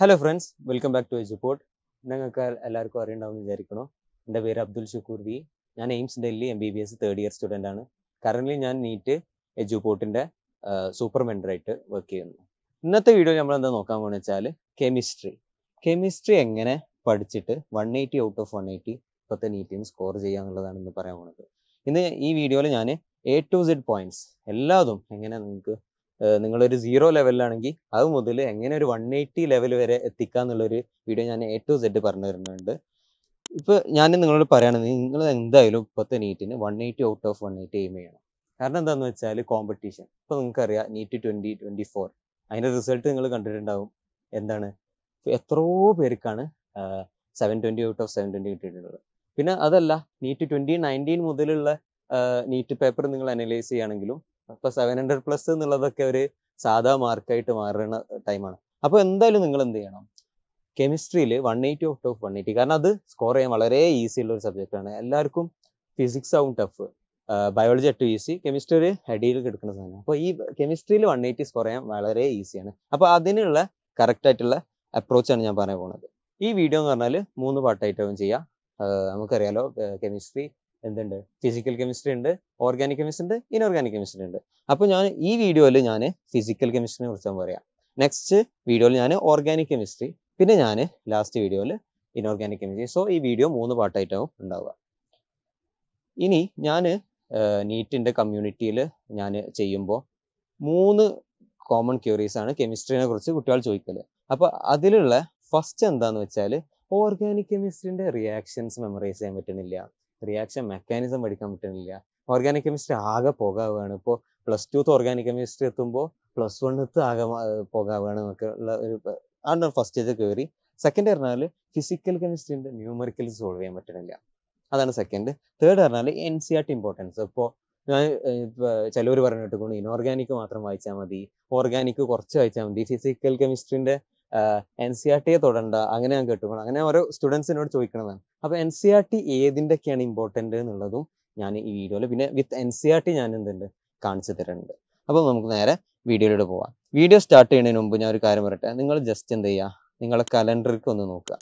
hello friends welcome back to Eduport നിങ്ങൾക്ക് എല്ലാവർക്കും അറിയണ്ടാവും വിചാരിക്കണോ എൻ്റെ പേര് അബ്ദുൽ ഷുക്കൂർ വി ഞാൻ AIIMS Delhi M B B S third year student ആണ് കറൻ്റ്ലി ഞാൻ നീറ്റ് എജുപോർട്ടിൻ്റെ സൂപ്പർ മെൻഡറായിട്ട് വർക്ക് ചെയ്യുന്നു ഇന്നത്തെ വീഡിയോ നമ്മൾ എന്താ നോക്കാൻ പോകുന്നത് വെച്ചാൽ കെമിസ്ട്രി കെമിസ്ട്രി എങ്ങനെ പഠിച്ചിട്ട് one eighty out of one eighty ഇപ്പോഴത്തെ നീറ്റിന് സ്കോർ ചെയ്യുക എന്നുള്ളതാണ് ഇന്ന് പറയാൻ പോകുന്നത് ഇന്ന് ഈ വീഡിയോയിൽ ഞാൻ എ ടു സെഡ് പോയിന്റ്സ് എല്ലാതും എങ്ങനെ നിങ്ങൾക്ക് നിങ്ങളൊരു സീറോ ലെവലിലാണെങ്കിൽ അത് മുതൽ എങ്ങനെ ഒരു വൺ എയ്റ്റി ലെവൽ വരെ എത്തിക്കുക എന്നുള്ളൊരു വീഡിയോ ഞാൻ എ ടു സെഡ് പറഞ്ഞു തരുന്നുണ്ട് ഇപ്പോൾ ഞാൻ നിങ്ങളോട് പറയുകയാണെങ്കിൽ നിങ്ങൾ എന്തായാലും ഇപ്പോഴത്തെ നീറ്റിന് one eighty out of one eighty aim ചെയ്യണം കാരണം എന്താണെന്ന് വെച്ചാൽ കോമ്പറ്റീഷൻ ഇപ്പോൾ നിങ്ങൾക്കറിയാം നീറ്റ് ട്വൻറ്റി ട്വൻറ്റി ഫോർ അതിൻ്റെ റിസൾട്ട് നിങ്ങൾ കണ്ടിട്ടുണ്ടാവും എന്താണ് എത്രയോ പേർക്കാണ് seven twenty out of seven twenty കിട്ടിയിട്ടുള്ളത് പിന്നെ അതല്ല നീറ്റ് ട്വൻറ്റി നയൻറ്റീൻ മുതലുള്ള നീറ്റ് പേപ്പർ നിങ്ങൾ അനലൈസ് ചെയ്യുകയാണെങ്കിലും അപ്പൊ സെവൻ ഹൺഡ്രഡ് പ്ലസ് എന്നുള്ളതൊക്കെ ഒരു സാധാ മാർക്കായിട്ട് മാറുന്ന ടൈമാണ് അപ്പോൾ എന്തായാലും നിങ്ങൾ എന്ത് ചെയ്യണം കെമിസ്ട്രിയിൽ one eighty out of one eighty കാരണം അത് സ്കോർ ചെയ്യാൻ വളരെ ഈസി ഉള്ള ഒരു ആണ് എല്ലാവർക്കും ഫിസിക്സ് ആവും ടഫ് ബയോളജി എട്ട് ഈസി കെമിസ്ട്രി ഒരു ഹെഡിയിൽ കിടക്കുന്ന സാധനം അപ്പോൾ ഈ കെമിസ്ട്രിയിൽ വൺ എയ്റ്റി സ്കോർ ചെയ്യാൻ വളരെ ഈസിയാണ് അപ്പോൾ അതിനുള്ള കറക്റ്റ് ആയിട്ടുള്ള അപ്രോച്ച് ആണ് ഞാൻ പറയാൻ പോകുന്നത് ഈ വീഡിയോ എന്ന് പറഞ്ഞാൽ മൂന്ന് പാട്ടായിട്ടാവും ചെയ്യാം നമുക്കറിയാലോ കെമിസ്ട്രി എന്തുണ്ട് ഫിസിക്കൽ കെമിസ്ട്രി ഉണ്ട് ഓർഗാനിക് കെമിസ്ട്രി ഉണ്ട് ഇൻഓർഗാനിക് കെമിസ്ട്രി ഉണ്ട് അപ്പോൾ ഞാൻ ഈ വീഡിയോയിൽ ഞാൻ ഫിസിക്കൽ കെമിസ്ട്രിനെ കുറിച്ച് പറയാം നെക്സ്റ്റ് വീഡിയോയിൽ ഞാൻ ഓർഗാനിക് കെമിസ്ട്രി പിന്നെ ഞാൻ ലാസ്റ്റ് വീഡിയോയിൽ ഇൻഓർഗാനിക് കെമിസ്ട്രി സോ ഈ വീഡിയോ മൂന്ന് പാട്ടായിട്ടാവും ഉണ്ടാവുക ഇനി ഞാൻ നീറ്റിൻ്റെ കമ്മ്യൂണിറ്റിയിൽ ഞാൻ ചെയ്യുമ്പോൾ മൂന്ന് കോമൺ ക്യൂറീസ് ആണ് കെമിസ്ട്രീനെ കുറിച്ച് കുട്ടികൾ ചോദിക്കൽ അപ്പോൾ അതിലുള്ള ഫസ്റ്റ് എന്താന്ന് വെച്ചാൽ ഓർഗാനിക് കെമിസ്ട്രിൻ്റെ റിയാക്ഷൻസ് മെമ്മറൈസ് ചെയ്യാൻ പറ്റുന്നില്ല റിയാക്ഷൻ മെക്കാനിസം പഠിക്കാൻ പറ്റുന്നില്ല ഓർഗാനിക് കെമിസ്ട്രി ആകെ പോകാവുകയാണ് ഇപ്പോൾ പ്ലസ് ടു ഓർഗാനിക് കെമിസ്ട്രി എത്തുമ്പോൾ പ്ലസ് വണ്ണത്ത് ആകെ പോകാവുകയാണ് നമുക്ക് ഉള്ള ഒരു ആണ് ഫസ്റ്റ് ഇത് കയറി സെക്കൻഡ് പറഞ്ഞാൽ ഫിസിക്കൽ കെമിസ്ട്രീൻ്റെ ന്യൂമറിക്കൽ സോൾവ് ചെയ്യാൻ പറ്റുന്നില്ല അതാണ് സെക്കൻഡ് തേർഡ് പറഞ്ഞാൽ N C R T importance ഇപ്പോൾ ഞാൻ ചിലവർ പറഞ്ഞിട്ട് ഇനോർഗാനിക് മാത്രം വായിച്ചാൽ മതി ഓർഗാനിക് കുറച്ച് വായിച്ചാൽ മതി ഫിസിക്കൽ കെമിസ്ട്രീൻ്റെ എൻ സി ആർ ടിയെ തൊടണ്ട അങ്ങനെ ഞാൻ കേട്ടുപോകണം അങ്ങനെ ഓരോ സ്റ്റുഡൻസിനോട് ചോദിക്കണതാണ് അപ്പോൾ N C R e T ഏതിൻ്റെയൊക്കെയാണ് ഇമ്പോർട്ടൻ്റ് എന്നുള്ളതും ഞാൻ ഈ വീഡിയോയിൽ പിന്നെ with N C R T ഞാൻ എന്തുണ്ട് കാണിച്ചു തരുന്നുണ്ട് അപ്പോൾ നമുക്ക് നേരെ വീഡിയോയിലൂടെ പോവാം വീഡിയോ സ്റ്റാർട്ട് ചെയ്യുന്നതിന് മുമ്പ് ഞാൻ ഒരു കാര്യം പറയട്ടെ നിങ്ങൾ ജസ്റ്റ് എന്ത് ചെയ്യുക നിങ്ങളെ കലണ്ടറിലേക്ക് ഒന്ന് നോക്കുക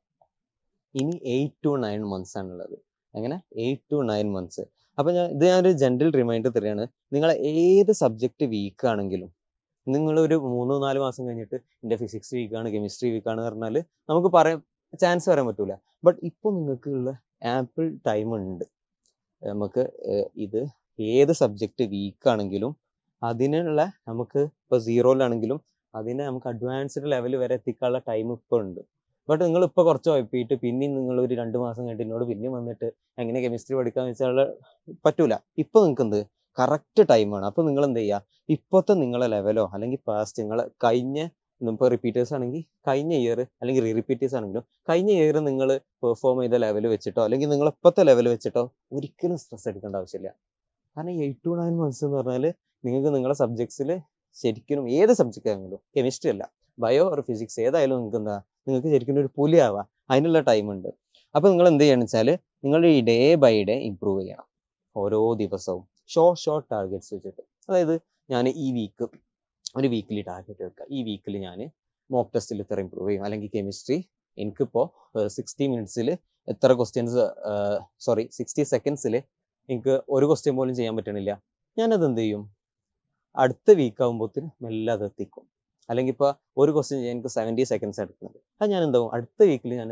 ഇനി എയ്റ്റ് ടു നയൻ മന്ത്സ് ആണുള്ളത് അങ്ങനെ എയ്റ്റ് ടു നയൻ മന്ത്സ് അപ്പൊ ഞാൻ ഇത് ഞാനൊരു ജനറൽ റിമൈൻഡർ തരികയാണ് നിങ്ങളെ ഏത് സബ്ജക്റ്റ് വീക്ക് ആണെങ്കിലും നിങ്ങൾ ഒരു മൂന്നോ നാല് മാസം കഴിഞ്ഞിട്ട് എൻ്റെ ഫിസിക്സ് വീക്കാണ് കെമിസ്ട്രി വീക്കാണ് എന്ന് പറഞ്ഞാൽ നമുക്ക് പറയാൻ ചാൻസ് പറയാൻ പറ്റൂല ബട്ട് ഇപ്പൊ നിങ്ങൾക്കുള്ള ആപ്പിൾ ടൈം ഉണ്ട് നമുക്ക് ഇത് ഏത് സബ്ജക്റ്റ് വീക്കാണെങ്കിലും അതിനുള്ള നമുക്ക് ഇപ്പൊ സീറോയിലാണെങ്കിലും അതിനെ നമുക്ക് അഡ്വാൻസ്ഡ് ലെവൽ വരെ എത്തിക്കാനുള്ള ടൈം ഇപ്പൊ ഉണ്ട് ബട്ട് നിങ്ങൾ ഇപ്പൊ കുറച്ച് ഉഴപ്പിയിട്ട് പിന്നെയും നിങ്ങൾ ഒരു രണ്ട് മാസം കഴിഞ്ഞിട്ട് എന്നോട് പിന്നെയും വന്നിട്ട് എങ്ങനെ കെമിസ്ട്രി പഠിക്കാന്ന് വെച്ചാൽ പറ്റൂല ഇപ്പൊ നിങ്ങൾക്ക് എന്ത് കറക്റ്റ് ടൈമാണ് അപ്പോൾ നിങ്ങൾ എന്ത് ചെയ്യുക ഇപ്പോഴത്തെ നിങ്ങളെ ലെവലോ അല്ലെങ്കിൽ പാസ്റ്റ് നിങ്ങൾ കഴിഞ്ഞ ഇപ്പോൾ റിപ്പീറ്റേഴ്സ് ആണെങ്കിൽ കഴിഞ്ഞ ഇയർ അല്ലെങ്കിൽ റിപ്പീറ്റേഴ്സ് ആണെങ്കിലും കഴിഞ്ഞ ഇയർ നിങ്ങൾ പെർഫോം ചെയ്ത ലെവൽ വെച്ചിട്ടോ അല്ലെങ്കിൽ നിങ്ങൾ ഇപ്പോഴത്തെ ലെവൽ വെച്ചിട്ടോ ഒരിക്കലും സ്ട്രെസ് എടുക്കേണ്ട ആവശ്യമില്ല കാരണം എയ്റ്റ് ടു നയൻ മന്ത്സ് എന്ന് പറഞ്ഞാൽ നിങ്ങൾക്ക് നിങ്ങളുടെ സബ്ജക്ട്സിൽ ശരിക്കും ഏത് സബ്ജക്റ്റ് ആണെങ്കിലും കെമിസ്ട്രി അല്ല ബയോ ഓർ ഫിസിക്സ് ഏതായാലും നിങ്ങൾക്ക് എന്താ നിങ്ങൾക്ക് ശരിക്കും ഒരു പുലിയാവാം അതിനുള്ള ഉണ്ട് അപ്പോൾ നിങ്ങൾ എന്ത് ചെയ്യണം വെച്ചാൽ നിങ്ങൾ ഈ ഡേ ബൈ ഡേ ഇമ്പ്രൂവ് ചെയ്യണം ഓരോ ദിവസവും ഷോ ഷോ ടാർഗറ്റ്സ് വെച്ചിട്ട് അതായത് ഞാൻ ഈ വീക്ക് ഒരു വീക്കിലി ടാർഗറ്റ് വെക്കുക ഈ വീക്കിൽ ഞാൻ മോക്ക് ടെസ്റ്റിൽ ഇത്ര ഇമ്പ്രൂവ് ചെയ്യും അല്ലെങ്കിൽ കെമിസ്ട്രി എനിക്കിപ്പോൾ സിക്സ്റ്റി മിനിറ്റ്സിൽ എത്ര ക്വസ്റ്റ്യൻസ് സോറി സിക്സ്റ്റി സെക്കൻഡ്സിൽ എനിക്ക് ഒരു ക്വസ്റ്റ്യൻ പോലും ചെയ്യാൻ പറ്റണില്ല ഞാനത് എന്ത് ചെയ്യും അടുത്ത വീക്ക് ആകുമ്പോഴത്തേന് മെല്ലെ അത് എത്തിക്കും അല്ലെങ്കിൽ ഇപ്പോൾ ഒരു ക്വസ്റ്റ്യൻ ചെയ്യാൻ എനിക്ക് സെവൻറ്റി സെക്കൻഡ്സ് എടുക്കുന്നത് അത് ഞാൻ എന്താകും അടുത്ത വീക്കിൽ ഞാൻ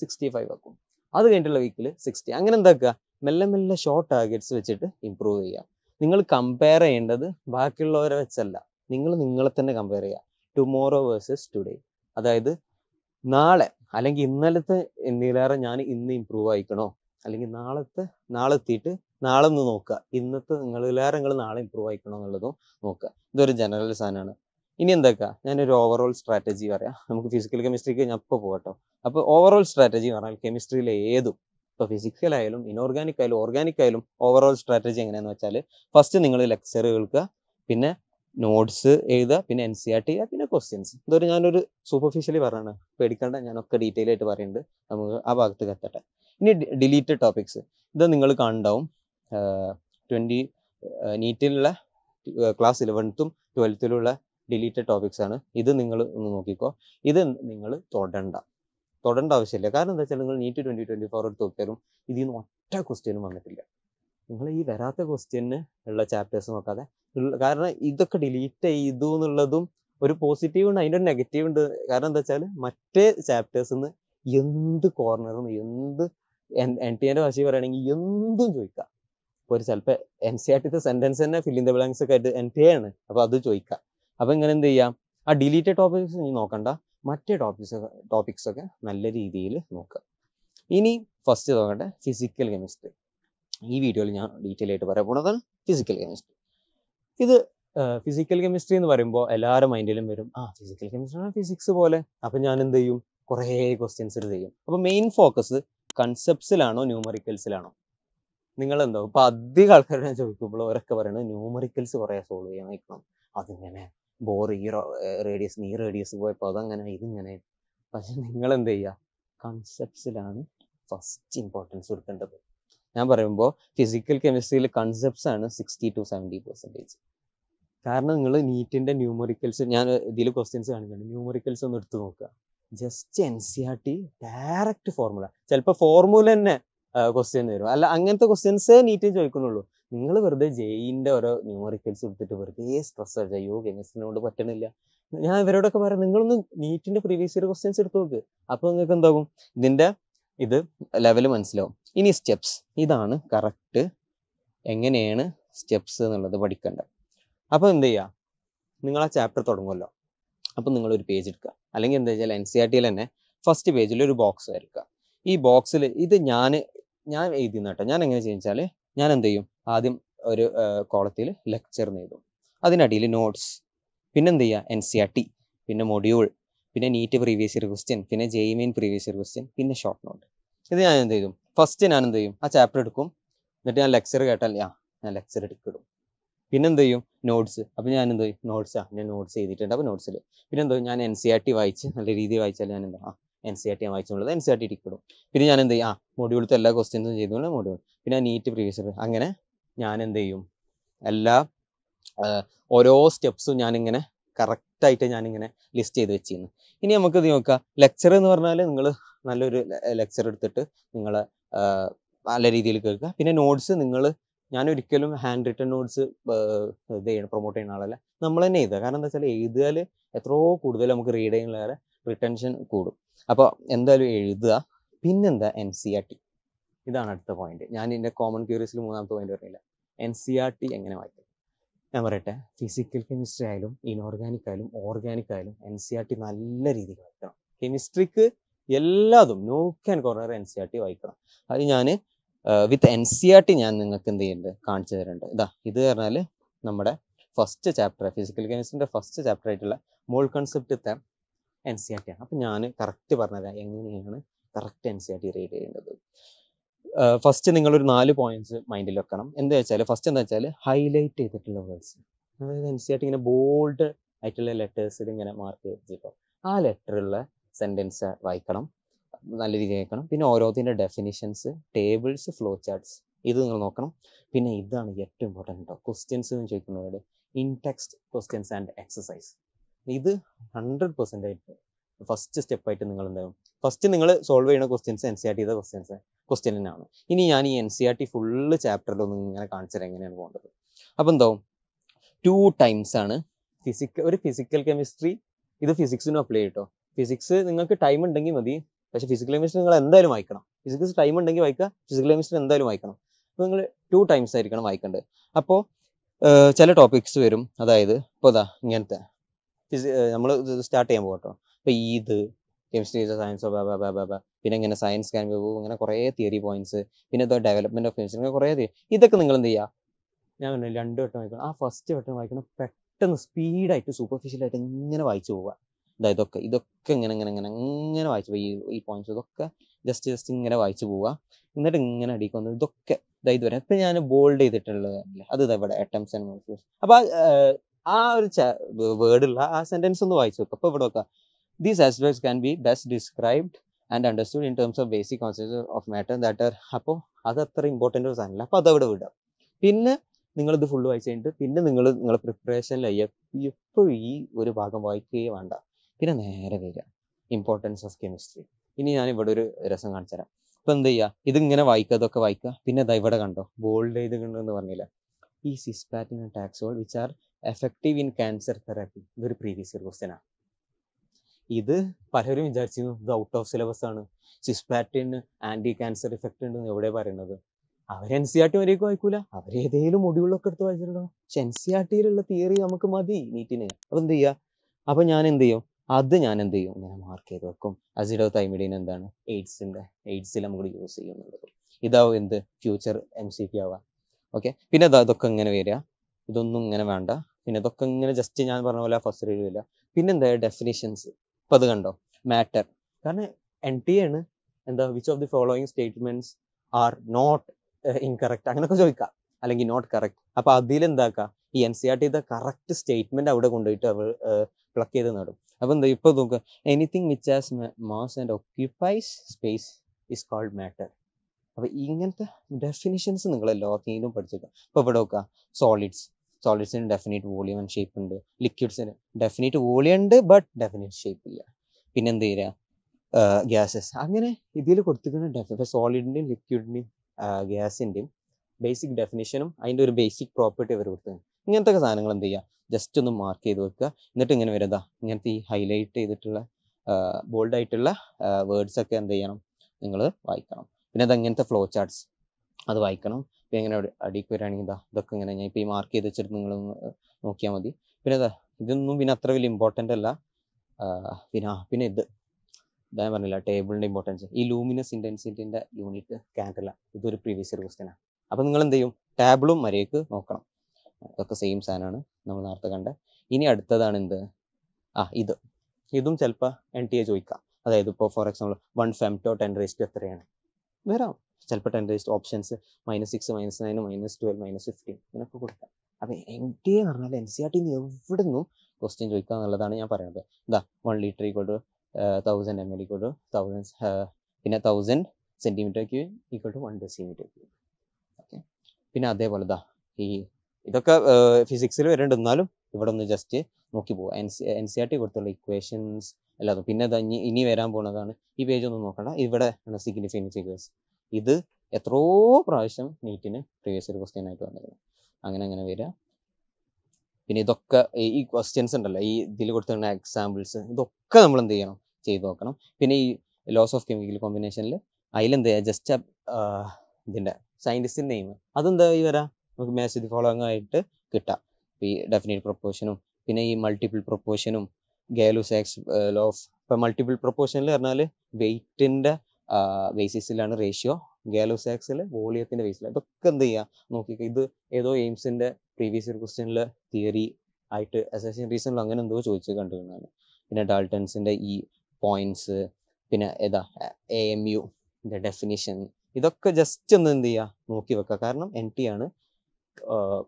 സിക്സ്റ്റി ഫൈവ് ആക്കും അത് കഴിഞ്ഞിട്ടുള്ള വീക്കിൽ സിക്സ്റ്റി അങ്ങനെ എന്താക്കുക മെല്ലെ മെല്ലെ ഷോർട്ട് ടാർഗറ്റ്സ് വെച്ചിട്ട് ഇമ്പ്രൂവ് ചെയ്യുക നിങ്ങൾ കമ്പയർ ചെയ്യേണ്ടത് ബാക്കിയുള്ളവരെ വെച്ചല്ല നിങ്ങൾ നിങ്ങളെ തന്നെ കമ്പയർ ചെയ്യുക ടുമോറോ വേഴ്സസ് ടുഡേ അതായത് നാളെ അല്ലെങ്കിൽ ഇന്നലത്തെ എന്തിലേറെ ഞാൻ ഇന്ന് ഇമ്പ്രൂവ് ആയിക്കണോ അല്ലെങ്കിൽ നാളത്തെ നാളെ എത്തിയിട്ട് നാളെ ഒന്ന് നോക്കുക ഇന്നത്തെ നിങ്ങളിലേറെ നിങ്ങൾ നാളെ ഇമ്പ്രൂവ് ആയിക്കണോ എന്നുള്ളതും നോക്കുക ഇതൊരു ജനറൽ സാധനമാണ് ഇനി എന്തൊക്കെയാ ഞാനൊരു ഓവറോൾ സ്ട്രാറ്റജി പറയാം നമുക്ക് ഫിസിക്കൽ കെമിസ്ട്രിക്ക് ഞാൻ ഇപ്പോൾ പോകട്ടോ അപ്പോൾ ഓവറോൾ സ്ട്രാറ്റജി പറഞ്ഞാൽ കെമിസ്ട്രിയിലെ ഏതും ഇപ്പൊ ഫിസിക്സിൽ ആയാലും ഇനോർഗാനിക് ആയാലും ഓർഗാനിക് ആയാലും ഓവറോൾ സ്ട്രാറ്റജി എങ്ങനെയാന്ന് വെച്ചാൽ ഫസ്റ്റ് നിങ്ങൾ ലെക്ചർ കേൾക്കുക പിന്നെ നോട്ട്സ് എഴുതുക പിന്നെ എൻ സി ആർ ടി പിന്നെ ക്വസ്റ്റ്യൻസ് ഇതൊരു ഞാനൊരു സൂപ്പർഫിഷ്യലി പറയണ പേടിക്കേണ്ട ഞാനൊക്കെ ഡീറ്റെയിൽ ആയിട്ട് പറയുന്നുണ്ട് നമുക്ക് ആ ഭാഗത്ത് കത്തട്ടെ ഇനി ഡിലീറ്റഡ് ടോപ്പിക്സ് ഇത് നിങ്ങൾ കാണുണ്ടാവും ട്വന്റി നീറ്റിലുള്ള ക്ലാസ് ഇലവൻത്തും ട്വൽത്തിലുള്ള ഡിലീറ്റഡ് ടോപ്പിക്സ് ആണ് ഇത് നിങ്ങൾ ഒന്ന് നോക്കിക്കോ ഇത് നിങ്ങൾ തൊടണ്ട തൊടേണ്ട ആവശ്യമില്ല കാരണം എന്താ വെച്ചാൽ നിങ്ങൾ നീറ്റ് ട്വൻറ്റി ട്വൻറ്റി ഫോർ എടുത്ത് നോക്കിയാലും ഇതിൽ നിന്ന് ഒറ്റ ക്വസ്റ്റ്യനും വന്നിട്ടില്ല നിങ്ങൾ ഈ വരാത്ത ക്വസ്റ്റ്യന് ഉള്ള ചാപ്റ്റേഴ്സ് നോക്കാതെ കാരണം ഇതൊക്കെ ഡിലീറ്റ് ചെയ്തു എന്നുള്ളതും ഒരു പോസിറ്റീവ് ഉണ്ട് അതിൻ്റെ ഒരു നെഗറ്റീവ് ഉണ്ട് കാരണം എന്താ വെച്ചാൽ മറ്റേ ചാപ്റ്റേഴ്സിൽ നിന്ന് എന്ത് കോർണറും എന്ത് എൻ ടി എൻ്റെ ഭാഷയിൽ പറയുകയാണെങ്കിൽ എന്തും ചോദിക്കാം ഇപ്പോൾ ഒരു ചിലപ്പോൾ എൻ സി ആർ e ടിത്തെ സെൻറ്റൻസ് തന്നെ ഫില്ലിൻ ദ ബ്ലാങ്ക്സ് ഒക്കെ ആയിട്ട് എൻ ടി ആണ് അപ്പോൾ അത് ചോദിക്കാം അപ്പോൾ ഇങ്ങനെ എന്ത് ചെയ്യാം ആ ഡിലീറ്റഡ് ടോപ്പിക്സ് നീ നോക്കണ്ട മറ്റ് ടോപ്പിക്സ് ടോപ്പിക്സ് ഒക്കെ നല്ല രീതിയിൽ നോക്കുക ഇനി ഫസ്റ്റ് നോക്കട്ടെ ഫിസിക്കൽ കെമിസ്ട്രി ഈ വീഡിയോയിൽ ഞാൻ ഡീറ്റെയിൽ ആയിട്ട് പറയാൻ പോണത് ഫിസിക്കൽ കെമിസ്ട്രി ഇത് ഫിസിക്കൽ കെമിസ്ട്രി എന്ന് പറയുമ്പോൾ എല്ലാവരും മൈൻഡിലും വരും ആ ഫിസിക്കൽ കെമിസ്ട്രി ഫിസിക്സ് പോലെ അപ്പം ഞാൻ എന്ത് ചെയ്യും കുറേ ക്വസ്റ്റ്യൻസ് ചെയ്യും അപ്പോൾ മെയിൻ ഫോക്കസ് കൺസെപ്റ്റ്സിലാണോ ന്യൂമറിക്കൽസിലാണോ നിങ്ങൾ എന്തോ ഇപ്പം അധികം ആൾക്കാരെ ചോദിക്കുമ്പോൾ അവരൊക്കെ പറയുന്നത് ന്യൂമറിക്കൽസ് കുറേ സോൾവ് ചെയ്യാൻ നിൽക്കണം അതിങ്ങനെ ബോർ ഈ റേഡിയസ് ഈ റേഡിയസ് പോയപ്പോൾ അതങ്ങനെ ഇതിങ്ങനെ പക്ഷെ നിങ്ങൾ എന്ത് ചെയ്യുക കൺസെപ്റ്റ്സിലാണ് ഫസ്റ്റ് ഇമ്പോർട്ടൻസ് കൊടുക്കേണ്ടത് ഞാൻ പറയുമ്പോൾ ഫിസിക്കൽ കെമിസ്ട്രിയിൽ കൺസെപ്റ്റ്സ് ആണ് സിക്സ്റ്റി ടു സെവൻറ്റി പെർസെൻറ്റേജ് കാരണം നിങ്ങൾ നീറ്റിൻ്റെ ന്യൂമറിക്കൽസ് ഞാൻ ഇതിൽ ക്വസ്റ്റ്യൻസ് കാണിക്കുന്നുണ്ട് ന്യൂമറിക്കൽസ് ഒന്ന് എടുത്തു നോക്കുക just N C R T direct formula ചിലപ്പോൾ ഫോർമുല തന്നെ ക്വസ്റ്റ്യൻ വരും അല്ല അങ്ങനത്തെ ക്വസ്റ്റ്യൻസ് നീറ്റിൽ ചോദിക്കുന്നുള്ളൂ നിങ്ങൾ വെറുതെ ജയിന്റെ ഓരോ ന്യൂമറിക്കൽസ് എടുത്തിട്ട് വെറുതെ സ്ട്രെസ് അടിച്ച അയ്യോ കെമിസ്ട്രിനോട് പറ്റണില്ല ഞാൻ ഇവരോടൊക്കെ പറയാം നിങ്ങളൊന്ന് നീറ്റിന്റെ പ്രീവിയസ് ഇയർ ക്വസ്റ്റ്യൻസ് എടുത്തു നോക്ക് അപ്പോൾ നിങ്ങൾക്ക് എന്താകും ഇതിന്റെ ഇത് ലെവൽ മനസ്സിലാവും ഇനി സ്റ്റെപ്സ് ഇതാണ് കറക്റ്റ് എങ്ങനെയാണ് സ്റ്റെപ്സ് എന്നുള്ളത് പഠിക്കേണ്ടത് അപ്പോൾ എന്ത് ചെയ്യുക നിങ്ങൾ ആ ചാപ്റ്റർ തുടങ്ങുമല്ലോ അപ്പൊ നിങ്ങൾ ഒരു പേജ് എടുക്കുക അല്ലെങ്കിൽ എന്താ വെച്ചാൽ എൻ സി ആർ ടിയിൽ തന്നെ ഫസ്റ്റ് പേജിൽ ഒരു ബോക്സ് വരയ്ക്കുക ഈ ബോക്സിൽ ഇത് ഞാൻ ഞാൻ എഴുതി നട്ടോ ഞാൻ എങ്ങനെ ചെയ്യുന്നത് വെച്ചാൽ ഞാൻ എന്ത് ചെയ്യും ആദ്യം ഒരു കോളത്തിൽ ലെക്ചർ എഴുതും അതിനടിയിൽ നോട്ട്സ് e പിന്നെ എന്ത് ചെയ്യുക എൻ സി ആർ ടി പിന്നെ മൊഡ്യൂൾ പിന്നെ നീറ്റ് പ്രീവിയസ് ഇയർ ക്വസ്റ്റ്യൻ പിന്നെ J main previous year question പിന്നെ ഷോർട്ട് നോട്ട് ഇത് ഞാൻ എന്ത് ചെയ്യും ഫസ്റ്റ് ഞാൻ എന്ത് ചെയ്യും ആ ചാപ്റ്റർ എടുക്കും എന്നിട്ട് ഞാൻ ലെക്ചർ കേട്ടാൽ ആ ഞാൻ ലെക്ചർ എടുക്കിടും പിന്നെ എന്ത് ചെയ്യും നോട്ട്സ് അപ്പം ഞാൻ എന്ത് ചെയ്യും നോട്ട്സ് ആ ഞാൻ നോട്ട്സ് ചെയ്തിട്ടുണ്ട് അപ്പോൾ നോട്ട്സിൽ പിന്നെ എന്തോ ഞാൻ എൻ സി ആർ ടി വായിച്ച് നല്ല രീതിയിൽ വായിച്ചാൽ ഞാൻ എന്താ N C R T e ഞാൻ വായിച്ചുള്ളത് N C R e T ഇടിക്കിടും പിന്നെ ഞാൻ എന്ത് ചെയ്യും ആ മൊഡ്യൂളത്തെ എല്ലാ ക്വസ്റ്റ്യൻസും ചെയ്തുകൊണ്ട് മൊഡ്യൂൾ പിന്നെ നീറ്റ് പ്രീവിയസ് അങ്ങനെ ഞാൻ എന്ത് ചെയ്യും എല്ലാ ഓരോ സ്റ്റെപ്സും ഞാനിങ്ങനെ കറക്റ്റായിട്ട് ഞാനിങ്ങനെ ലിസ്റ്റ് ചെയ്ത് വെച്ചിരുന്നു ഇനി നമുക്ക് ഇത് നോക്കാം ലെക്ചർ എന്ന് പറഞ്ഞാൽ നിങ്ങൾ നല്ലൊരു ലെക്ചർ എടുത്തിട്ട് നിങ്ങൾ നല്ല രീതിയിൽ കേൾക്കുക പിന്നെ നോട്ട്സ് നിങ്ങൾ ഞാൻ ഒരിക്കലും ഹാൻഡ് റിട്ടൺ നോട്ട്സ് ഇത് ചെയ്യണം പ്രൊമോട്ട് ചെയ്യുന്ന ആളല്ല നമ്മൾ തന്നെ എഴുതുക കാരണം എന്താ വെച്ചാൽ എഴുതിയാൽ എത്രയോ കൂടുതൽ നമുക്ക് റീഡ് ചെയ്യുന്നതിലേറെ റിട്ടൻഷൻ കൂടും അപ്പോൾ എന്തായാലും എഴുതുക പിന്നെന്താ എൻ സി ആർ ടി ഇതാണ് അടുത്ത പോയിന്റ് ഞാൻ എൻ്റെ കോമൺ ക്യൂരിയസിൽ മൂന്നാമത്തെ പോയിന്റ് പറഞ്ഞില്ല N C R e T എങ്ങനെ മാറ്റും ഞാൻ പറയട്ടെ ഫിസിക്കൽ കെമിസ്ട്രി ആയാലും ഇനോർഗാനിക് ആയാലും ഓർഗാനിക് ആയാലും എൻ സി ആർ ടി നല്ല രീതിയിൽ വായിക്കണം കെമിസ്ട്രിക്ക് എല്ലാതും ആൻഡ് കുറേ എൻ സി ആർ ടി വായിക്കണം അത് ഞാൻ with N C R T ഞാൻ നിങ്ങൾക്ക് എന്ത് ചെയ്യുന്നുണ്ട് കാണിച്ചു തരുന്നുണ്ട് ഇതാ ഇത് പറഞ്ഞാൽ നമ്മുടെ ഫസ്റ്റ് ചാപ്റ്റർ ഫിസിക്കൽ കെമിസ്ട്രിൻ്റെ ഫസ്റ്റ് ചാപ്റ്റർ ആയിട്ടുള്ള മോൾ കൺസെപ്റ്റത്തെ എൻ സി ആർ ടി ആണ് അപ്പം ഞാൻ കറക്റ്റ് പറഞ്ഞുതരാം എങ്ങനെയാണ് correct N C R T read ചെയ്യേണ്ടത് ഫസ്റ്റ് നിങ്ങളൊരു നാല് പോയിന്റ്സ് മൈൻഡിൽ വെക്കണം എന്താ വെച്ചാൽ ഫസ്റ്റ് എന്താ വെച്ചാൽ ഹൈലൈറ്റ് ചെയ്തിട്ടുള്ള വേർഡ്സ് അതായത് എൻ സി ഇങ്ങനെ ബോൾഡ് ആയിട്ടുള്ള ലെറ്റേഴ്സിൽ ഇങ്ങനെ മാർക്ക് ചെയ്തിട്ടോ ആ ലെറ്ററുള്ള സെൻറ്റൻസ് വായിക്കണം നല്ല രീതിയിൽ കേൾക്കണം പിന്നെ ഓരോത്തിൻ്റെ ഡെഫിനിഷൻസ് ടേബിൾസ് ഫ്ലോ ചാർട്ട്സ് ഇത് നിങ്ങൾ നോക്കണം പിന്നെ ഇതാണ് ഏറ്റവും ഇമ്പോർട്ടൻ്റ് കേട്ടോ ക്വസ്റ്റ്യൻസ് എന്ന് ചോദിക്കുന്നവരുടെ ഇൻടെക്സ്റ്റ് ക്വസ്റ്റ്യൻസ് ആൻഡ് എക്സസൈസ് ഇത് ഹൺഡ്രഡ് പെർസെൻ്റ് ആയിട്ട് ഫസ്റ്റ് സ്റ്റെപ്പായിട്ട് നിങ്ങൾ എന്താകും ഫസ്റ്റ് നിങ്ങൾ സോൾവ് ചെയ്യുന്ന questions N C R T questions question തന്നെയാണ് ഇനി ഞാൻ ഈ N C R T full ചാപ്റ്ററിലൊന്നും ഇങ്ങനെ കാണിച്ചത് എങ്ങനെയാണ് പോകേണ്ടത് അപ്പോൾ എന്തോ ടു ടൈംസ് ആണ് ഫിസിക്കൽ ഒരു ഫിസിക്കൽ കെമിസ്ട്രി ഇത് ഫിസിക്സിനും അപ്ലൈ ചെയ്യട്ടോ ഫിസിക്സ് നിങ്ങൾക്ക് ടൈം ഉണ്ടെങ്കിൽ മതി പക്ഷേ ഫിസിക്കൽ കെമിസ്ട്രി നിങ്ങൾ എന്തായാലും വായിക്കണം ഫിസിക്സ് ടൈം ഉണ്ടെങ്കിൽ വായിക്കുക ഫിസിക്കൽ കെമിസ്ട്രി എന്തായാലും വായിക്കണം അപ്പോൾ നിങ്ങൾ ടു ടൈംസ് ആയിരിക്കണം വായിക്കേണ്ടത് അപ്പോൾ ചില ടോപ്പിക്സ് വരും അതായത് ഇപ്പോൾ ഇതാ ഇങ്ങനത്തെ ഫിസി നമ്മൾ സ്റ്റാർട്ട് ചെയ്യാൻ പോകട്ടോ അപ്പോൾ ഈദ് chemistry is a science of ബാ ബാ ബാ പിന്നെ ഇങ്ങനെ സയൻസ് ക്യാൻ ബി ഇങ്ങനെ കുറേ തിയറി പോയിന്റ്സ് പിന്നെ ഇതോ ഡെവലപ്മെന്റ് ഓഫ് കെമിസ്ട്രി ഇങ്ങനെ കുറേ ഇതൊക്കെ നിങ്ങൾ എന്ത് ചെയ്യുക ഞാൻ പറഞ്ഞു രണ്ട് വട്ടം വായിക്കണം ആ ഫസ്റ്റ് വട്ടം വായിക്കണം പെട്ടെന്ന് സ്പീഡായിട്ട് സൂപ്പർഫിഷ്യലായിട്ട് ഇങ്ങനെ വായിച്ചു പോവുക ഇതാ ഇതൊക്കെ ഇതൊക്കെ ഇങ്ങനെ ഇങ്ങനെ ഇങ്ങനെ ഇങ്ങനെ വായിച്ചു പോയി ഈ പോയിന്റ്സ് ഇതൊക്കെ ജസ്റ്റ് ജസ്റ്റ് ഇങ്ങനെ വായിച്ചു പോവുക എന്നിട്ട് ഇങ്ങനെ അടിക്കുക ഇതൊക്കെ ഇതാ വരാം ഇപ്പം ഞാൻ ബോൾഡ് ചെയ്തിട്ടുള്ളത് അത് ഇതാ ഇവിടെ അറ്റംസ് ആൻഡ് അപ്പൊ ആ ഒരു വേർഡുള്ള ആ സെന്റൻസ് ഒന്ന് വായിച്ചു നോക്കാം അപ്പൊ ഇവിടെ നോക്കാം These aspects can be best described and understood in terms of basic concept of matter that are അപ്പോൾ അത് അത്ര ഇമ്പോർട്ടൻ്റ് ഒരു സാധനമല്ല അപ്പോൾ അതവിടെ വിടാം പിന്നെ നിങ്ങളിത് ഫുള്ള് വായിച്ച് കഴിഞ്ഞിട്ട് പിന്നെ നിങ്ങൾ നിങ്ങളുടെ പ്രിപ്പറേഷനിലായി എപ്പോഴും ഈ ഒരു ഭാഗം വായിക്കുകയേ വേണ്ട പിന്നെ നേരെ വരിക ഇമ്പോർട്ടൻസ് ഓഫ് കെമിസ്ട്രി ഇനി ഞാൻ ഇവിടെ ഒരു രസം കാണിച്ചു തരാം ഇപ്പം എന്ത് ചെയ്യുക ഇതിങ്ങനെ വായിക്കുക അതൊക്കെ വായിക്കുക പിന്നെ ഇതാ ഇവിടെ കണ്ടോ ബോൾഡ് ചെയ്ത് കണ്ടോ എന്ന് പറഞ്ഞില്ല ഈ cisplatin taxol which are effective in cancer therapy ഇതൊരു പ്രീവിയസ് ഇയർ ക്വസ്റ്റ്യൻ ആണ് ഇത് പലരും വിചാരിച്ചിരുന്നു ഇത് ഔട്ട് ഓഫ് സിലബസ് ആണ് സിസ്പാറ്റിന് ആന്റി ക്യാൻസർ ഇഫക്റ്റ് ഉണ്ടെന്ന് എവിടെ പറയുന്നത് അവർ N C R e T വരേക്കും വായിക്കൂല അവർ ഏതെങ്കിലും മൊഡ്യൂളൊക്കെ എടുത്ത് വായിച്ചിട്ടോ പക്ഷെ എൻ സി ആർ e ടിയിലുള്ള തിയറി നമുക്ക് മതി നീറ്റിന് അപ്പൊ എന്ത് ചെയ്യാ അപ്പൊ ഞാൻ എന്ത് ചെയ്യും അത് ഞാൻ എന്ത് ചെയ്യും ഇങ്ങനെ മാർക്ക് ചെയ്ത് വെക്കും അസിഡോ തൈമിഡിൻ എന്താണ് എയ്ഡ്സിന്റെ എയ്ഡ്സിൽ നമുക്ക് യൂസ് ചെയ്യുന്നുണ്ട് ഇതാവും എന്ത് ഫ്യൂച്ചർ എം സി പി ആവാ ഓക്കെ പിന്നെ ഇതൊക്കെ ഇങ്ങനെ വരിക ഇതൊന്നും ഇങ്ങനെ വേണ്ട പിന്നെ ഇതൊക്കെ ഇങ്ങനെ ജസ്റ്റ് ഞാൻ പറഞ്ഞ പോലെ ഫസ്റ്റ് റീഡ് വരിക ഡെഫിനിഷൻസ് അപ്പൊ അത് കണ്ടോ മാറ്റർ കാരണം എൻ ടി ആണ് എന്താ which of the following statements are not incorrect അങ്ങനെയൊക്കെ ചോദിക്കാം അല്ലെങ്കിൽ നോട്ട് കറക്റ്റ് അപ്പൊ അതിൽ എന്താക്കാം ഈ N C R T correct statement അവിടെ കൊണ്ടുപോയിട്ട് അവർ പ്ലക്ക് ചെയ്ത് നേടും അപ്പൊ എന്താ ഇപ്പൊ നോക്കുക anything which has mass and occupies space is called matter അപ്പൊ ഇങ്ങനത്തെ ഡെഫിനിഷൻസ് നിങ്ങൾ എല്ലാത്തിനും പഠിച്ചേക്കാം അപ്പൊ ഇവിടെ നോക്കുക സോളിഡ്സ് സോളിഡ്സിന് ഡെഫിനറ്റ് വോളിയം ആൻഡ് ഷേപ്പ് ഉണ്ട് ലിക്വിഡ്സിന് ഡെഫിനറ്റ് വോളിയം ഉണ്ട് ബട്ട് ഡെഫിനറ്റ് ഷേപ്പ് ഇല്ല പിന്നെ എന്ത് ചെയ്യുക ഗ്യാസസ് അങ്ങനെ ഇതിൽ കൊടുത്തിരിക്കുന്ന ഡെഫിനറ്റ് സോളിഡിൻ്റെയും ലിക്വിഡിൻ്റെയും ഗ്യാസിൻ്റെയും ബേസിക് ഡെഫിനേഷനും അതിൻ്റെ ഒരു ബേസിക് പ്രോപ്പർട്ടി അവർ കൊടുത്തിട്ടുണ്ട് ഇങ്ങനത്തെ സാധനങ്ങൾ എന്ത് ചെയ്യുക ജസ്റ്റ് ഒന്ന് മാർക്ക് ചെയ്ത് വെക്കുക എന്നിട്ട് ഇങ്ങനെ വരുന്നതാ ഇങ്ങനത്തെ ഈ ഹൈലൈറ്റ് ചെയ്തിട്ടുള്ള ബോൾഡായിട്ടുള്ള വേർഡ്സ് ഒക്കെ എന്ത് ചെയ്യണം നിങ്ങൾ വായിക്കണം പിന്നെ അത് അങ്ങനത്തെ ഫ്ലോ ചാർട്ട്സ് അത് വായിക്കണം പിന്നെ ഇങ്ങനെ അടിക്ക് വരികയാണെങ്കിൽ ഇതാ ഇതൊക്കെ ഇങ്ങനെ ഞാൻ ഇപ്പോൾ ഈ മാർക്ക് ചെയ്ത് വെച്ചിട്ട് നിങ്ങൾ നോക്കിയാൽ മതി പിന്നെ അതാ ഇതൊന്നും പിന്നെ അത്ര വലിയ ഇമ്പോർട്ടൻ്റ് അല്ല പിന്നെ പിന്നെ ഇത് ഞാൻ പറഞ്ഞില്ല ടേബിളിൻ്റെ ഇമ്പോർട്ടൻസ് ഈ ലൂമിനസ് ഇൻറ്റൻസിറ്റിൻ്റെ യൂണിറ്റ് കാൻഡല ഇതൊരു പ്രീവിയസ് ഇയർ ക്വസ്റ്റ്യനാണ് അപ്പോൾ നിങ്ങൾ എന്ത് ചെയ്യും ടാബിളും മരയ്ക്ക് നോക്കണം ഇതൊക്കെ സെയിം സാധനമാണ് നമ്മൾ നേരത്തെ കണ്ട ഇനി അടുത്തതാണ് എന്ത് ആ ഇത് ഇതും ചിലപ്പോൾ എൻ ടി എ ചോദിക്കാം അതായത് ഇപ്പോൾ for example one femto ten raised എത്രയാണ് വരാം ചിലപ്പോൾ ten raised options minus six minus nine minus twelve minus fifteen ഇങ്ങനെയൊക്കെ കൊടുക്കാം അപ്പം എൻ ടി എന്ന് പറഞ്ഞാൽ എൻ സി ആർ e ടിന്ന് എവിടെ നിന്നും ക്വസ്റ്റ്യൻ ചോദിക്കുക എന്നുള്ളതാണ് ഞാൻ പറയുന്നത് ഇതാ one litre equal to thousand M L equal to thousand പിന്നെ thousand centimetre cube equal to one decimetre cube okay പിന്നെ അതേപോലെ ഇതാ ഈ ഇതൊക്കെ ഫിസിക്സിൽ വരേണ്ടി എന്നാലും ഇവിടെ ഒന്ന് ജസ്റ്റ് നോക്കി പോകുക N C N C R T കൊടുത്തുള്ള ഇക്വേഷൻസ് അല്ലാതെ പിന്നെ ഇനി വരാൻ പോകുന്നതാണ് ഈ പേജ് ഒന്ന് നോക്കണ്ട ഇവിടെ ആണ് സിഗ്നിഫിക്കൻ ഫിഗേഴ്സ് ഇത് എത്രയോ പ്രാവശ്യം നീറ്റിന് പ്രീവിയസ് ഒരു ക്വസ്റ്റ്യൻ ആയിട്ട് വന്നിരുന്നു അങ്ങനെ അങ്ങനെ വരിക പിന്നെ ഇതൊക്കെ ഈ ക്വസ്റ്റ്യൻസ് ഉണ്ടല്ലോ ഈ ഇതിൽ കൊടുത്തിരുന്ന എക്സാമ്പിൾസ് ഇതൊക്കെ നമ്മൾ എന്ത് ചെയ്യണം ചെയ്തു നോക്കണം പിന്നെ ഈ ലോസ് ഓഫ് കെമിക്കൽ കോമ്പിനേഷനിൽ അതിലെന്ത് ചെയ്യുക ജസ്റ്റ് ഇതിൻ്റെ സയൻറ്റിസ്റ്റിൻ്റെ നെയിം അതെന്താ ഈ വരാം നമുക്ക് മേശതി ഫോളോ ആയിട്ട് കിട്ടാം ഈ ഡെഫിനൈറ്റ് പ്രൊപ്പോഷനും പിന്നെ ഈ മൾട്ടിപ്പിൾ പ്രൊപ്പോഷനും ഗാലൂസ് എക്സ് ലോ ഓഫ് ഇപ്പം മൾട്ടിപ്പിൾ പ്രൊപ്പോഷനിൽ പറഞ്ഞാൽ വെയിറ്റിൻ്റെ ബേസിസിലാണ് റേഷ്യോ ഗാലോസാക്സിൽ വോളിയത്തിന്റെ ബേസിൽ ഇതൊക്കെ എന്ത് ചെയ്യുക നോക്കിക്കുക ഇത് ഏതോ എയിംസിന്റെ പ്രീവിയസ് ഇയർ ക്വസ്റ്റ്യനിൽ തിയറി ആയിട്ട് അസോസിയേഷൻ റീസണിൽ അങ്ങനെ എന്തോ ചോദിച്ചു കണ്ടിരുന്നതാണ് പിന്നെ ഡാൾട്ടൻസിന്റെ ഈ പോയിന്റ്സ് പിന്നെ ഏതാ എ എം യു ഡെഫിനിഷൻ ഇതൊക്കെ ജസ്റ്റ് ഒന്ന് എന്ത് ചെയ്യുക നോക്കി വെക്കുക കാരണം എൻ ടി ആണ്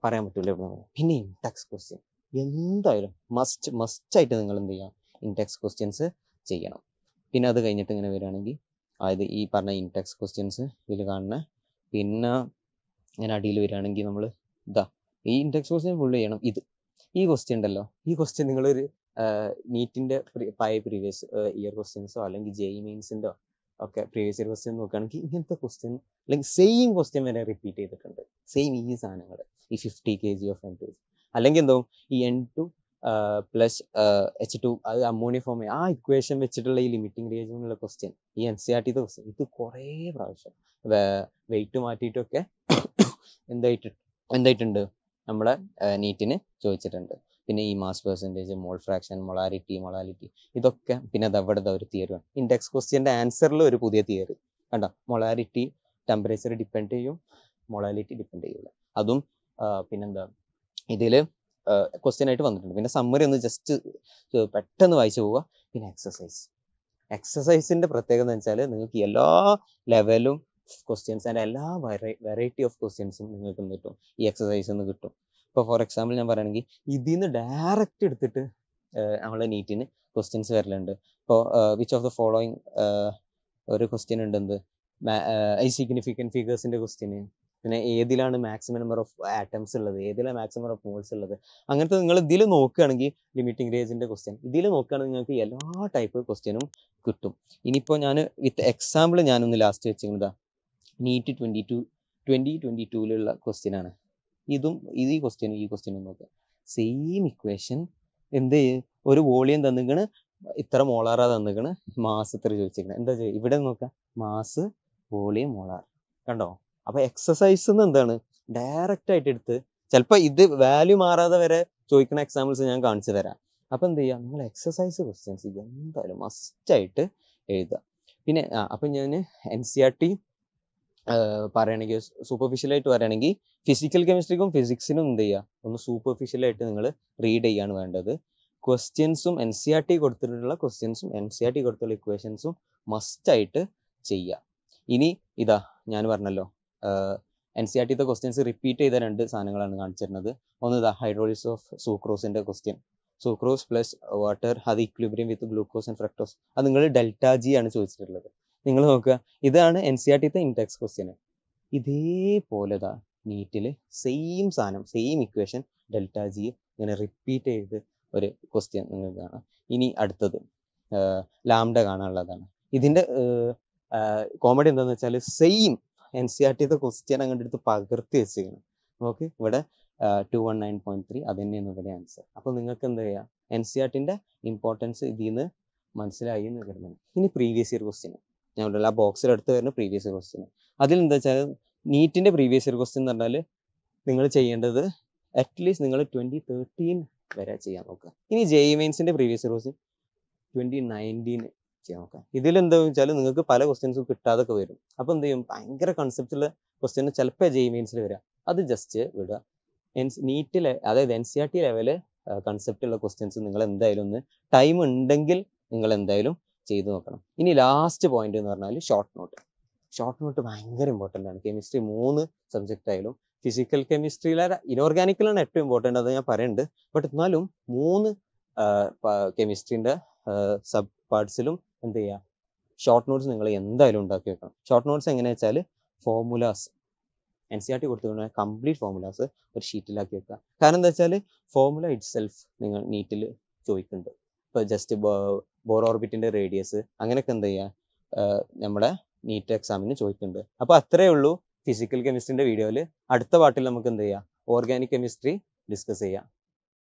പറയാൻ പറ്റൂല പിന്നെ ടെക്സ് ക്വസ്റ്റ്യൻ എന്തായാലും മസ്റ്റ് മസ്റ്റ് ആയിട്ട് നിങ്ങൾ എന്ത് ചെയ്യുക ഇൻടെക്സ് ക്വസ്റ്റ്യൻസ് ചെയ്യണം പിന്നെ അത് കഴിഞ്ഞിട്ട് ഇങ്ങനെ വരികയാണെങ്കിൽ അതായത് ഈ പറഞ്ഞ ഇൻടെക്സ് ക്വസ്റ്റ്യൻസ് ഇതിൽ കാണുന്ന പിന്നെ ഞാൻ അടിയിൽ വരികയാണെങ്കിൽ നമ്മൾ ഇതാ ഈ ഇൻടെക്സ് ക്വസ്റ്റ്യൻ ഫുൾ ചെയ്യണം ഇത് ഈ ക്വസ്റ്റ്യൻ ഉണ്ടല്ലോ ഈ ക്വസ്റ്റ്യൻ നിങ്ങളൊരു നീറ്റിൻ്റെ പഴയ പ്രീവിയസ് ഇയർ ക്വസ്റ്റ്യൻസോ അല്ലെങ്കിൽ ജെയ് മീൻസിൻ്റെ ഒക്കെ പ്രീവിയസ് ഇയർ ക്വസ്റ്റ്യൻ നോക്കുകയാണെങ്കിൽ ഇങ്ങനത്തെ ക്വസ്റ്റ്യൻ അല്ലെങ്കിൽ സെയിം ക്വസ്റ്റ്യൻ വരെ റിപ്പീറ്റ് ചെയ്തിട്ടുണ്ട് സെയിം ഈ സാധനങ്ങൾ ഈ fifty K G of N two അല്ലെങ്കിൽ എന്തോ ഈ N two plus H two അത് അമോണിയ ഫോം ആ ഇക്വേഷൻ വെച്ചിട്ടുള്ള ഈ ലിമിറ്റിംഗ് റിയേജിനുള്ള ക്വസ്റ്റ്യൻ ഈ N C R T question ഇത് കുറേ പ്രാവശ്യം വെയിറ്റ് മാറ്റിയിട്ടൊക്കെ എന്തായിട്ട് എന്തായിട്ടുണ്ട് നമ്മളെ നീറ്റിന് ചോദിച്ചിട്ടുണ്ട് പിന്നെ ഈ mass percentage mole fraction molality molality ഇതൊക്കെ പിന്നെ അതവിടുത്തെ ഒരു തിയറിയാണ് ഇൻഡെക്സ് ക്വസ്റ്റ്യൻ്റെ ആൻസറിൽ ഒരു പുതിയ തിയറി കണ്ടോ മൊളാലിറ്റി ടെമ്പറേച്ചർ ഡിപ്പെൻഡ് ചെയ്യും മൊളാലിറ്റി ഡിപ്പെൻഡ് ചെയ്യില്ല അതും പിന്നെന്താ ഇതിൽ ക്വസ്റ്റ്യൻ ആയിട്ട് വന്നിട്ടുണ്ട് പിന്നെ സമ്മറി ഒന്ന് ജസ്റ്റ് പെട്ടെന്ന് വായിച്ചു പോവുക പിന്നെ എക്സസൈസ് എക്സസൈസിന്റെ പ്രത്യേകത എന്ന് വെച്ചാൽ നിങ്ങൾക്ക് എല്ലാ ലെവലും ക്വസ്റ്റ്യൻസ് ആൻഡ് എല്ലാ വെറൈറ്റി ഓഫ് ക്വസ്റ്റ്യൻസും നിങ്ങൾക്ക് കിട്ടും ഈ എക്സസൈസിൽ നിന്ന് കിട്ടും ഇപ്പോൾ ഫോർ എക്സാമ്പിൾ ഞാൻ പറയുകയാണെങ്കിൽ ഇതിൽ നിന്ന് ഡയറക്റ്റ് എടുത്തിട്ട് നമ്മളെ നീറ്റിന് ക്വസ്റ്റ്യൻസ് വരലുണ്ട് ഇപ്പോൾ വിച്ച് ഓഫ് ദ ഫോളോയിങ് ഒരു ക്വസ്റ്റ്യൻ ഉണ്ട് എന്ത് സിഗ്നിഫിക്കൻറ്റ് ഫിഗേഴ്സിൻ്റെ ക്വസ്റ്റ്യൻ പിന്നെ ഏതിലാണ് മാക്സിമം നമ്പർ ഓഫ് ആറ്റംസ് ഉള്ളത് ഏതിലാണ് മാക്സിമം നമ്പർ ഓഫ് മോൾസ് ഉള്ളത് അങ്ങനത്തെ നിങ്ങൾ ഇതിൽ നോക്കുകയാണെങ്കിൽ ലിമിറ്റിംഗ് റേഞ്ചിൻ്റെ ക്വസ്റ്റ്യൻ ഇതിൽ നോക്കുകയാണെങ്കിൽ നിങ്ങൾക്ക് എല്ലാ ടൈപ്പ് ക്വസ്റ്റ്യനും കിട്ടും ഇനിയിപ്പോൾ ഞാൻ വിത്ത് എക്സാമ്പിൾ ഞാനൊന്ന് ലാസ്റ്റ് വെച്ചിരുന്നതാ NEET twenty two twenty twenty ടൂവിലുള്ള ക്വസ്റ്റ്യനാണ് ഇതും ഇത് ഈ ക്വസ്റ്റ്യനും ഈ ക്വസ്റ്റ്യനും നോക്കുക സെയിം ഇക്വേഷൻ എന്ത് ഒരു വോളിയം തന്നിക്കണ് ഇത്ര മോളാറാ തന്നിക്കണ് മാസ് ഇത്ര ചോദിച്ചിരിക്കണം എന്താ ചെയ്യുക ഇവിടെ നോക്കുക മാസ് വോളിയം മോളാർ കണ്ടോ അപ്പോൾ എക്സസൈസ് എന്ന് എന്താണ് ഡയറക്റ്റ് ആയിട്ട് എടുത്ത് ചിലപ്പോൾ ഇത് വാല്യൂ മാറാതെ വരെ ചോദിക്കുന്ന എക്സാമ്പിൾസ് ഞാൻ കാണിച്ചു തരാം അപ്പോൾ എന്ത് ചെയ്യുക നിങ്ങൾ എക്സസൈസ് ക്വസ്റ്റ്യൻസ് എന്തായാലും മസ്റ്റായിട്ട് എഴുതുക പിന്നെ അപ്പം ഞാൻ N C e R T പറയുകയാണെങ്കിൽ സൂപ്പർഫിഷ്യലായിട്ട് പറയുകയാണെങ്കിൽ ഫിസിക്കൽ കെമിസ്ട്രിക്കും ഫിസിക്സിനും എന്ത് ചെയ്യുക ഒന്ന് സൂപ്പർഫിഷ്യലായിട്ട് നിങ്ങൾ റീഡ് ചെയ്യാണ് വേണ്ടത് ക്വസ്റ്റ്യൻസും എൻ സി ആർ ടി കൊടുത്തിട്ടുള്ള ക്വസ്റ്റ്യൻസും N C R e T കൊടുത്തുള്ള ഇക്വേഷൻസും മസ്റ്റായിട്ട് ചെയ്യുക ഇനി ഇതാ ഞാൻ പറഞ്ഞല്ലോ N C R T questions repeat ചെയ്ത രണ്ട് സാധനങ്ങളാണ് കാണിച്ചിരുന്നത് ഒന്ന് ദ ഹൈഡ്രോളിസ് ഓഫ് സൂക്രോസിന്റെ ക്വസ്റ്റ്യൻ സൂക്രോസ് പ്ലസ് വാട്ടർ അത് equilibrium with glucose and fructose അത് നിങ്ങൾ ഡെൽറ്റ ജി ആണ് ചോദിച്ചിട്ടുള്ളത് നിങ്ങൾ നോക്കുക ഇതാണ് എൻ സി ആർ ടിത്തെ ഇൻടെക്സ് ക്വസ്റ്റ്യൻ ഇതേപോലെതാ നീറ്റിൽ സെയിം സാധനം സെയിം ഇക്വേഷൻ ഡെൽറ്റ ജി ഇങ്ങനെ റിപ്പീറ്റ് ചെയ്ത് ഒരു ക്വസ്റ്റ്യൻ നിങ്ങൾക്ക് കാണാം ഇനി അടുത്തത് ലാംഡ കാണാനുള്ളതാണ് ഇതിൻ്റെ കോമഡി എന്താണെന്ന് വെച്ചാൽ same N C R T question അങ്ങോട്ട് എടുത്ത് പകർത്തി വെച്ചിരിക്കുന്നു ഓക്കെ ഇവിടെ two one nine point three അത് തന്നെയാണ് ഇവിടെ ആൻസർ അപ്പൊ നിങ്ങൾക്ക് എന്ത് ചെയ്യാം എൻ സി ആർ ടിൻ്റെ ഇമ്പോർട്ടൻസ് ഇതിൽ നിന്ന് മനസ്സിലായി എന്ന് കരുതുന്നു ഇനി പ്രീവിയസ് ഇയർ ക്വസ്റ്റ്യൻ ഞാൻ ആ ബോക്സിൽ അടുത്ത് വരുന്ന പ്രീവിയസ് ഇയർ ക്വസ്റ്റ്യൻ അതിൽ എന്താ വെച്ചാൽ നീറ്റിന്റെ പ്രീവിയസ് ഇയർ ക്വസ്റ്റ്യൻ എന്ന് പറഞ്ഞാൽ നിങ്ങൾ ചെയ്യേണ്ടത് അറ്റ്ലീസ്റ്റ് നിങ്ങൾ ട്വന്റി തേർട്ടീൻ വരെ ചെയ്യാൻ നോക്കുക ഇനി ജെ ഇ മെയിൻസിൻ്റെ previous year question twenty nineteen ചെയ്യാൻ നോക്കാം ഇതിലെന്താ വെച്ചാൽ നിങ്ങൾക്ക് പല ക്വസ്റ്റ്യൻസും കിട്ടാതൊക്കെ വരും അപ്പോൾ എന്ത് ചെയ്യും ഭയങ്കര കൺസെപ്റ്റുള്ള ക്വസ്റ്റ്യൻ ചിലപ്പോൾ ജെയ് മീൻസിൽ വരിക അത് ജസ്റ്റ് വിടുക എൻ നീറ്റിലെ അതായത് N C R T level കൺസെപ്റ്റുള്ള ക്വസ്റ്റ്യൻസ് നിങ്ങൾ എന്തായാലും ഒന്ന് ടൈം ഉണ്ടെങ്കിൽ നിങ്ങൾ എന്തായാലും ചെയ്തു നോക്കണം ഇനി ലാസ്റ്റ് പോയിന്റ് എന്ന് പറഞ്ഞാൽ ഷോർട്ട് നോട്ട് ഷോർട്ട് നോട്ട് ഭയങ്കര ഇമ്പോർട്ടൻ്റ് ആണ് കെമിസ്ട്രി മൂന്ന് സബ്ജക്റ്റ് ആയാലും ഫിസിക്കൽ കെമിസ്ട്രിയിലെ ഇനോർഗാനിക്കലാണ് ഏറ്റവും ഇമ്പോർട്ടൻ്റ് അത് ഞാൻ പറയുന്നുണ്ട് ബട്ട് എന്നാലും മൂന്ന് കെമിസ്ട്രീൻ്റെ സബ് പാർട്സിലും എന്ത് ചെയ്യുക ഷോർട്ട് നോട്ട്സ് നിങ്ങൾ എന്തായാലും ഉണ്ടാക്കി വെക്കണം ഷോർട്ട് നോട്ട്സ് എങ്ങനെ വെച്ചാൽ formulas N C R T കൊടുത്തുകൊണ്ട് കംപ്ലീറ്റ് ഫോമുലാസ് ഒരു ഷീറ്റിലാക്കി വെക്കുക കാരണം എന്താ വെച്ചാൽ ഫോർമുല ഇറ്റ് സെൽഫ് നിങ്ങൾ നീറ്റിൽ ചോദിക്കുന്നുണ്ട് ഇപ്പൊ ജസ്റ്റ് ബോർ ഓർബിറ്റിന്റെ റേഡിയസ് അങ്ങനെയൊക്കെ എന്ത് ചെയ്യുക നമ്മുടെ നീറ്റ് എക്സാമിന് ചോദിക്കുന്നുണ്ട് അപ്പോൾ അത്രയേ ഉള്ളൂ ഫിസിക്കൽ കെമിസ്ട്രിന്റെ വീഡിയോയിൽ അടുത്ത പാട്ടിൽ നമുക്ക് എന്ത് ചെയ്യാം ഓർഗാനിക് കെമിസ്ട്രി ഡിസ്കസ് ചെയ്യാം